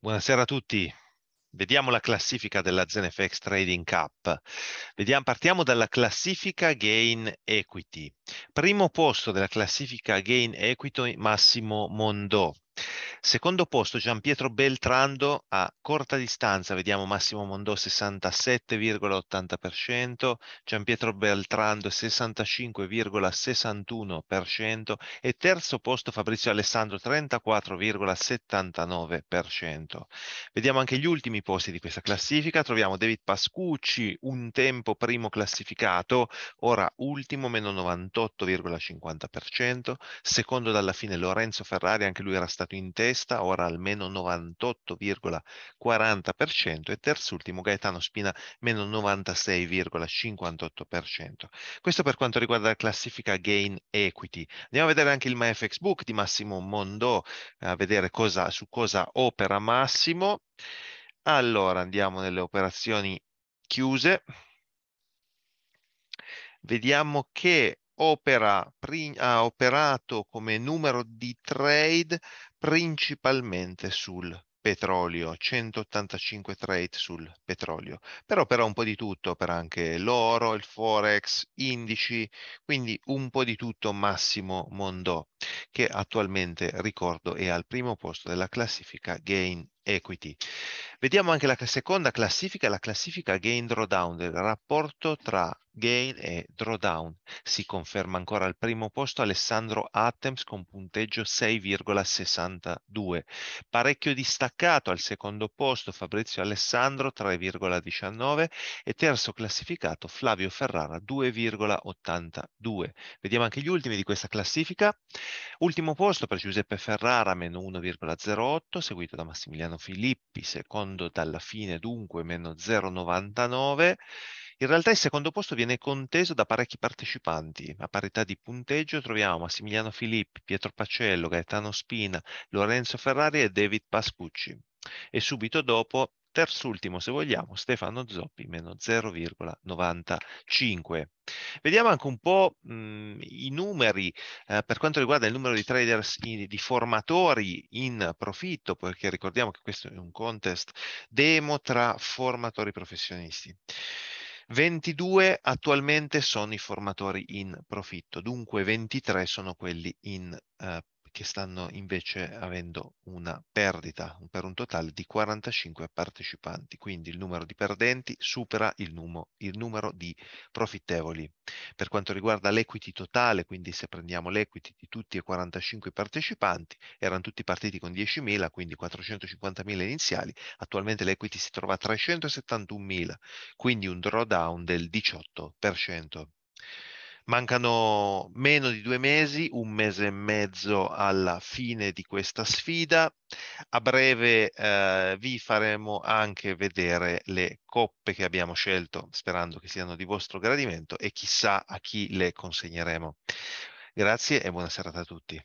Buonasera a tutti. Vediamo la classifica della ZenFX Trading Cup. Vediamo, partiamo dalla classifica Gain Equity. Primo posto della classifica Gain Equity Massimo Mondò. Secondo posto Gian Pietro Beltrando a corta distanza, vediamo Massimo Mondò 67,80%, Gian Pietro Beltrando 65,61% e terzo posto Fabrizio Alessandro 34,79%. Vediamo anche gli ultimi posti di questa classifica, troviamo David Pascucci un tempo primo classificato, ora ultimo meno 98,50%, secondo dalla fine Lorenzo Ferrari, anche lui era stato in testa testa, ora almeno 98,40% e terzultimo Gaetano Spina meno 96,58%. Questo per quanto riguarda la classifica Gain Equity. Andiamo a vedere anche il MyFX Book di Massimo Mondò, a vedere cosa, su cosa opera Massimo. Allora andiamo nelle operazioni chiuse. Vediamo che opera, ha operato come numero di trade principalmente sul petrolio, 185 trade sul petrolio, però opera un po' di tutto, opera anche l'oro, il forex, indici, quindi un po' di tutto Massimo Mondò, che attualmente, ricordo, è al primo posto della classifica Gain Equity. Vediamo anche la seconda classifica, la classifica Gain Drawdown, del rapporto tra Gain e Drawdown. Si conferma ancora al primo posto Alessandro Atems con punteggio 6,62. Parecchio distaccato al secondo posto Fabrizio Alessandro 3,19 e terzo classificato Flavio Ferrara 2,82. Vediamo anche gli ultimi di questa classifica. Ultimo posto per Giuseppe Ferrara meno 1,08 seguito da Massimiliano Filippi, secondo dalla fine dunque meno 0,99. In realtà il secondo posto viene conteso da parecchi partecipanti. A parità di punteggio troviamo Massimiliano Filippi, Pietro Pacello, Gaetano Spina, Lorenzo Ferrari e David Pascucci. E subito dopo, terzultimo se vogliamo, Stefano Zoppi, meno 0,95. Vediamo anche un po' mh, mhmm, i numeri eh, per quanto riguarda il numero di traders, in, di formatori in profitto, perché ricordiamo che questo è un contest demo tra formatori professionisti. 22 attualmente sono i formatori in profitto, dunque 23 sono quelli in eh, che stanno invece avendo una perdita per un totale di 45 partecipanti, quindi il numero di perdenti supera il, numo, il numero di profittevoli. Per quanto riguarda l'equity totale, quindi se prendiamo l'equity di tutti e 45 partecipanti, erano tutti partiti con 10.000, quindi 450.000 iniziali, attualmente l'equity si trova a 371.000, quindi un drawdown del 18%. Mancano meno di due mesi, un mese e mezzo alla fine di questa sfida. A breve eh, vi faremo anche vedere le coppe che abbiamo scelto, sperando che siano di vostro gradimento e chissà a chi le consegneremo. Grazie e buona serata a tutti.